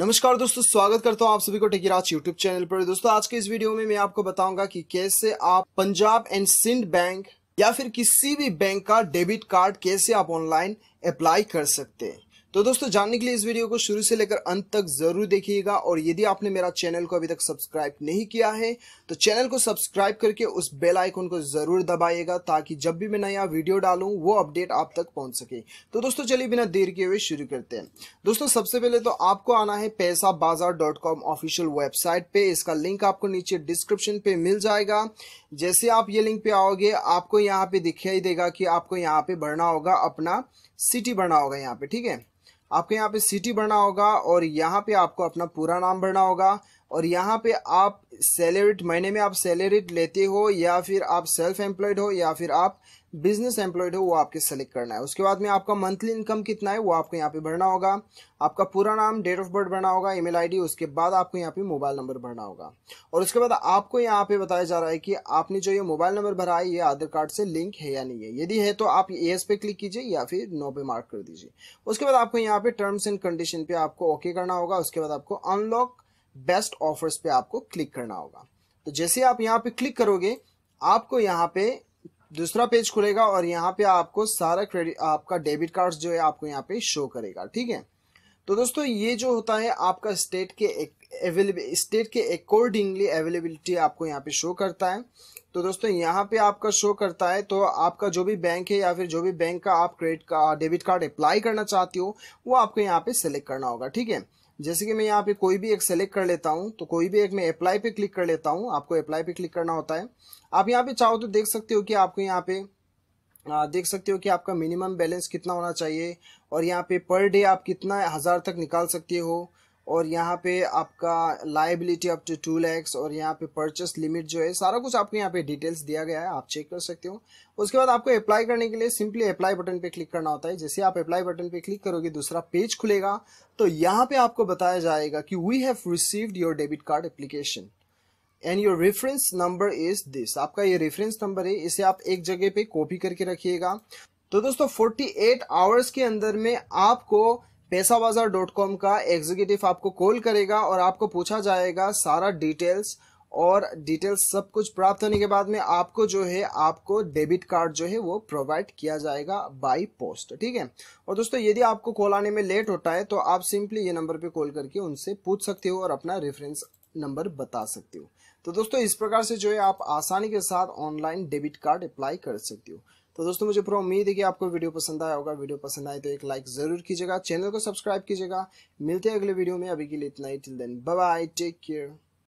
नमस्कार दोस्तों स्वागत करता हूं आप सभी को टेकिराज यूट्यूब चैनल पर दोस्तों आज के इस वीडियो में मैं आपको बताऊंगा कि कैसे आप पंजाब एंड सिंध बैंक या फिर किसी भी बैंक का डेबिट कार्ड कैसे आप ऑनलाइन अप्लाई कर सकते हैं तो दोस्तों जानने के लिए इस वीडियो को शुरू से लेकर अंत तक जरूर देखिएगा और यदि आपने मेरा चैनल को अभी तक सब्सक्राइब नहीं किया है तो चैनल को सब्सक्राइब करके उस बेल आइकन को जरूर दबाइएगा ताकि जब भी मैं नया वीडियो डालूं वो अपडेट आप तक पहुंच सके तो दोस्तों चलिए बिना देर किए हुए शुरू करते हैं दोस्तों सबसे पहले तो आपको आना है पैसा Paisabazaar dot com official website पे इसका लिंक आपको नीचे डिस्क्रिप्शन पे मिल जाएगा जैसे आप ये लिंक पे आओगे आपको यहाँ पे दिखाई देगा कि आपको यहाँ पे भरना होगा अपना सिटी भरना होगा यहाँ पे ठीक है आपको यहाँ पे सिटी भरना होगा और यहाँ पे आपको अपना पूरा नाम भरना होगा और यहाँ पे आप सैलरीड महीने में आप सैलरीड लेते हो या फिर आप सेल्फ एम्प्लॉयड हो या फिर आप बिजनेस एम्प्लॉयड हो वो आपके सेलेक्ट करना है उसके बाद में आपका मंथली इनकम कितना है वो आपको यहाँ पे भरना होगा आपका पूरा नाम डेट ऑफ बर्थ भरना होगा ईमेल आईडी उसके बाद आपको यहाँ पे मोबाइल नंबर भरना होगा और उसके बाद आपको यहाँ पे बताया जा रहा है कि आपने जो ये मोबाइल नंबर भरा है ये आधार कार्ड से लिंक है या नहीं है यदि है तो आप एस पे क्लिक कीजिए या फिर नो पे मार्क कर दीजिए उसके बाद आपको यहाँ पे टर्म्स एंड कंडीशन पे आपको ओके okay करना होगा उसके बाद आपको अनलॉक बेस्ट ऑफर्स पे आपको क्लिक करना होगा तो जैसे आप यहाँ पे क्लिक करोगे आपको यहाँ पे दूसरा पेज खुलेगा और यहाँ पे आपको सारा क्रेडिट आपका डेबिट कार्ड जो है आपको यहाँ पे शो करेगा ठीक है तो दोस्तों ये जो होता है आपका स्टेट के अवेलेबल स्टेट के अकॉर्डिंगली अवेलेबिलिटी आपको यहाँ पे शो करता है तो दोस्तों यहाँ पे आपका शो करता है तो आपका जो भी बैंक है या फिर जो भी बैंक का आप क्रेडिट का डेबिट कार्ड अप्लाई करना चाहते हो वो आपको यहाँ पे सेलेक्ट करना होगा ठीक है जैसे कि मैं यहाँ पे कोई भी एक सेलेक्ट कर लेता हूँ तो कोई भी एक मैं अप्लाई पे क्लिक कर लेता हूँ आपको अप्लाई पे क्लिक करना होता है आप यहाँ पे चाहो तो देख सकते हो कि आपको यहाँ पे देख सकते हो कि आपका मिनिमम बैलेंस कितना होना चाहिए और यहाँ पे पर डे आप कितना हज़ार तक निकाल सकते हो और यहाँ पे आपका liability up to two lakhs और यहाँ पे परचेस लिमिट जो है सारा कुछ आपको यहाँ पे डिटेल्स दिया गया है आप चेक कर सकते हो उसके बाद आपको अप्लाई करने के लिए सिंपली अप्लाई बटन पे क्लिक करना होता है जैसे आप अप्लाई बटन पे क्लिक करोगे दूसरा पेज खुलेगा तो यहाँ पे आपको बताया जाएगा कि we have received your debit card application and your reference number is this आपका ये रेफरेंस नंबर है इसे आप एक जगह पे कॉपी करके रखिएगा तो दोस्तों 48 आवर्स के अंदर में आपको पैसा बाजार डॉट कॉम का एग्जीक्यूटिव आपको कॉल करेगा और आपको पूछा जाएगा सारा डिटेल्स और डिटेल्स सब कुछ प्राप्त होने के बाद में आपको जो है आपको डेबिट कार्ड जो है वो प्रोवाइड किया जाएगा बाय पोस्ट ठीक है और दोस्तों यदि आपको कॉल आने में लेट होता है तो आप सिंपली ये नंबर पे कॉल करके उनसे पूछ सकते हो और अपना रेफरेंस नंबर बता सकते हो तो दोस्तों इस प्रकार से जो है आप आसानी के साथ ऑनलाइन डेबिट कार्ड अप्लाई कर सकते हो तो दोस्तों मुझे पूरा उम्मीद है कि आपको वीडियो पसंद आया होगा वीडियो पसंद आए तो एक लाइक जरूर कीजिएगा चैनल को सब्सक्राइब कीजिएगा मिलते हैं अगले वीडियो में अभी के लिए इतना ही till then bye take care